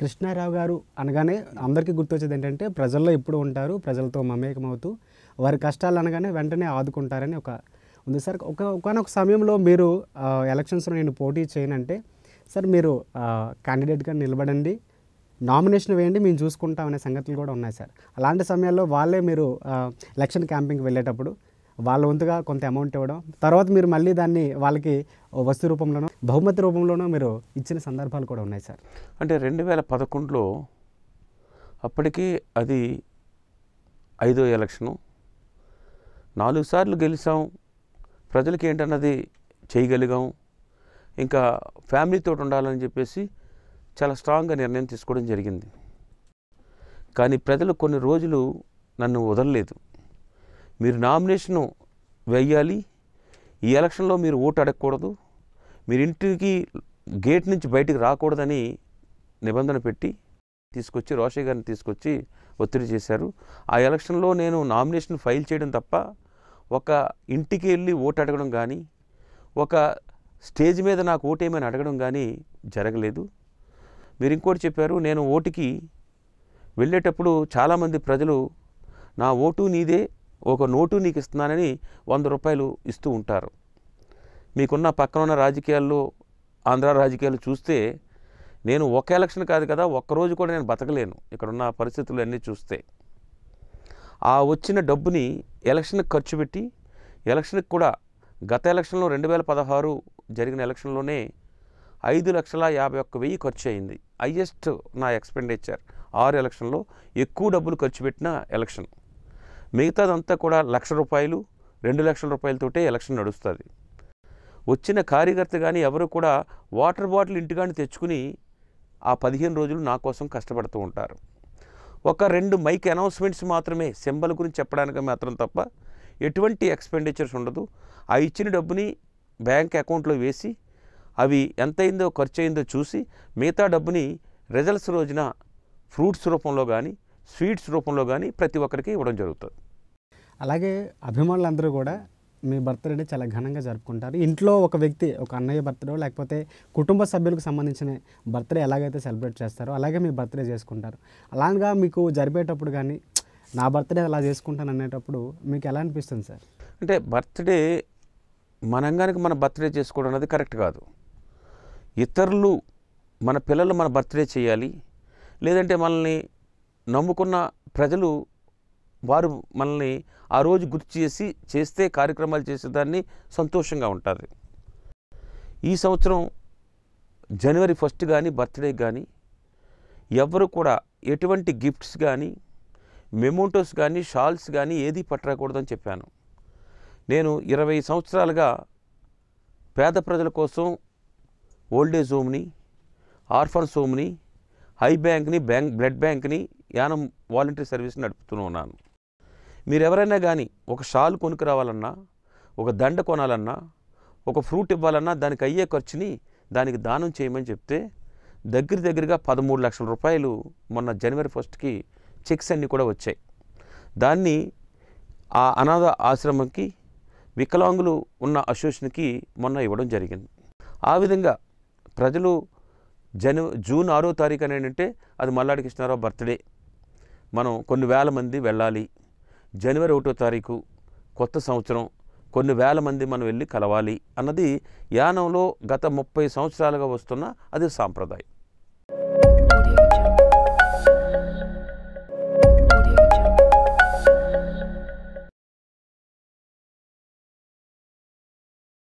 కృష్ణారావు గారు అనగానే అందరికీ గుర్తొచ్చేది ఏంటంటే ప్రజల్లో ఎప్పుడు ఉంటారు ప్రజలతో మమేకమవుతూ వారి కష్టాలు అనగానే వెంటనే ఆదుకుంటారని ఒక ఉంది సార్ ఒక ఒకనొక సమయంలో మీరు ఎలక్షన్స్లో నేను పోటీ చేయనంటే సార్ మీరు క్యాండిడేట్గా నిలబడండి నామినేషన్ వేయండి మేము చూసుకుంటామనే సంగతులు కూడా ఉన్నాయి సార్ అలాంటి సమయాల్లో వాళ్ళే మీరు ఎలక్షన్ క్యాంపింగ్కి వెళ్ళేటప్పుడు వాళ్ళ వంతుగా కొంత అమౌంట్ ఇవ్వడం తర్వాత మీరు మళ్ళీ దాన్ని వాళ్ళకి వస్తు రూపంలోనో బహుమతి రూపంలోనో మీరు ఇచ్చిన సందర్భాలు కూడా ఉన్నాయి సార్ అంటే రెండు వేల పదకొండులో అప్పటికి అది ఐదో ఎలక్షను నాలుగు సార్లు గెలిచాం ప్రజలకి ఏంటన్నది చేయగలిగాం ఇంకా ఫ్యామిలీతో ఉండాలని చెప్పేసి చాలా స్ట్రాంగ్గా నిర్ణయం తీసుకోవడం జరిగింది కానీ ప్రజలు కొన్ని రోజులు నన్ను వదలలేదు మీరు నామినేషను వేయాలి ఈ ఎలక్షన్లో మీరు ఓటు అడగకూడదు మీరు ఇంటికి గేట్ నుంచి బయటికి రాకూడదని నిబంధన పెట్టి తీసుకొచ్చి రోషయ్య గారిని తీసుకొచ్చి ఒత్తిడి చేశారు ఆ ఎలక్షన్లో నేను నామినేషన్ ఫైల్ చేయడం తప్ప ఒక ఇంటికి వెళ్ళి ఓటు అడగడం కానీ ఒక స్టేజ్ మీద నాకు ఓటు ఏమైనా అడగడం కానీ జరగలేదు మీరు ఇంకోటి చెప్పారు నేను ఓటుకి వెళ్ళేటప్పుడు చాలామంది ప్రజలు నా ఓటు నీదే ఒక నోటు నీకు ఇస్తున్నానని వంద రూపాయలు ఇస్తూ ఉంటారు మీకున్న పక్కన ఉన్న రాజకీయాల్లో ఆంధ్ర రాజకీయాలు చూస్తే నేను ఒక ఎలక్షన్ కాదు కదా ఒక్కరోజు కూడా నేను బతకలేను ఇక్కడున్న పరిస్థితులు అన్నీ చూస్తే ఆ వచ్చిన డబ్బుని ఎలక్షన్కి ఖర్చు పెట్టి ఎలక్షన్కి కూడా గత ఎలక్షన్లో రెండు వేల పదహారు జరిగిన ఎలక్షన్లోనే ఐదు లక్షల యాభై ఒక్క వెయ్యి ఖర్చు అయింది హయ్యెస్ట్ నా ఎక్స్పెండిచర్ ఆరు ఎలక్షన్లో ఎక్కువ డబ్బులు ఖర్చు పెట్టిన ఎలక్షన్ మిగతాదంతా కూడా లక్ష రూపాయలు రెండు లక్షల రూపాయలతోటే ఎలక్షన్ నడుస్తుంది వచ్చిన కార్యకర్త కానీ ఎవరు కూడా వాటర్ బాటిల్ ఇంటికాని తెచ్చుకుని ఆ పదిహేను రోజులు నా కోసం కష్టపడుతూ ఉంటారు ఒక రెండు మైక్ అనౌన్స్మెంట్స్ మాత్రమే సింబల్ గురించి చెప్పడానికి మాత్రం తప్ప ఎటువంటి ఎక్స్పెండిచర్స్ ఉండదు ఆ ఇచ్చిన డబ్బుని బ్యాంక్ అకౌంట్లో వేసి అవి ఎంత అయిందో ఖర్చు అయిందో చూసి మిగతా డబ్బుని రిజల్ట్స్ రోజున ఫ్రూట్స్ రూపంలో కానీ స్వీట్స్ రూపంలో కానీ ప్రతి ఒక్కరికి ఇవ్వడం జరుగుతుంది అలాగే అభిమానులందరూ కూడా మీ బర్త్డే చాలా ఘనంగా జరుపుకుంటారు ఇంట్లో ఒక వ్యక్తి ఒక అన్నయ్య బర్త్డే లేకపోతే కుటుంబ సభ్యులకు సంబంధించిన బర్త్డే ఎలాగైతే సెలబ్రేట్ చేస్తారో అలాగే మీ బర్త్డే చేసుకుంటారు అలాగా మీకు జరిపేటప్పుడు కానీ నా బర్త్డే అలా చేసుకుంటాను అనేటప్పుడు మీకు ఎలా అనిపిస్తుంది సార్ అంటే బర్త్డే కనుక మన బర్త్డే చేసుకోవడం అనేది కరెక్ట్ కాదు ఇతరులు మన పిల్లలు మన బర్త్డే చేయాలి లేదంటే మనల్ని నమ్ముకున్న ప్రజలు వారు మనల్ని ఆ రోజు గుర్తు చేసి చేస్తే కార్యక్రమాలు చేసేదాన్ని సంతోషంగా ఉంటుంది ఈ సంవత్సరం జనవరి ఫస్ట్ కానీ బర్త్డే కానీ ఎవరు కూడా ఎటువంటి గిఫ్ట్స్ కానీ మెమోటోస్ కానీ షాల్స్ కానీ ఏది పట్టకూడదని చెప్పాను నేను ఇరవై సంవత్సరాలుగా పేద ప్రజల కోసం ఓల్డేజ్ హోమ్ని ఆర్ఫన్స్ హోమ్ని హై బ్యాంక్ని బ్యాంక్ బ్లడ్ బ్యాంక్ని యానం వాలంటరీ సర్వీస్ నడుపుతూ ఉన్నాను మీరు ఎవరైనా కానీ ఒక షాల్ కొనుక్కు రావాలన్నా ఒక దండ కొనాలన్నా ఒక ఫ్రూట్ ఇవ్వాలన్నా దానికి అయ్యే ఖర్చుని దానికి దానం చేయమని చెప్తే దగ్గర దగ్గరగా పదమూడు లక్షల రూపాయలు మొన్న జనవరి ఫస్ట్కి చెక్స్ అన్నీ కూడా వచ్చాయి దాన్ని ఆ అనాథ ఆశ్రమంకి వికలాంగులు ఉన్న అసోసియేషన్కి మొన్న ఇవ్వడం జరిగింది ఆ విధంగా ప్రజలు జను జూన్ ఆరో తారీఖు అని ఏంటంటే అది మల్లాడి కృష్ణారావు బర్త్డే మనం కొన్ని వేల మంది వెళ్ళాలి జనవరి ఒకటో తారీఖు కొత్త సంవత్సరం కొన్ని వేల మంది మనం వెళ్ళి కలవాలి అన్నది యానంలో గత ముప్పై సంవత్సరాలుగా వస్తున్న అది సాంప్రదాయం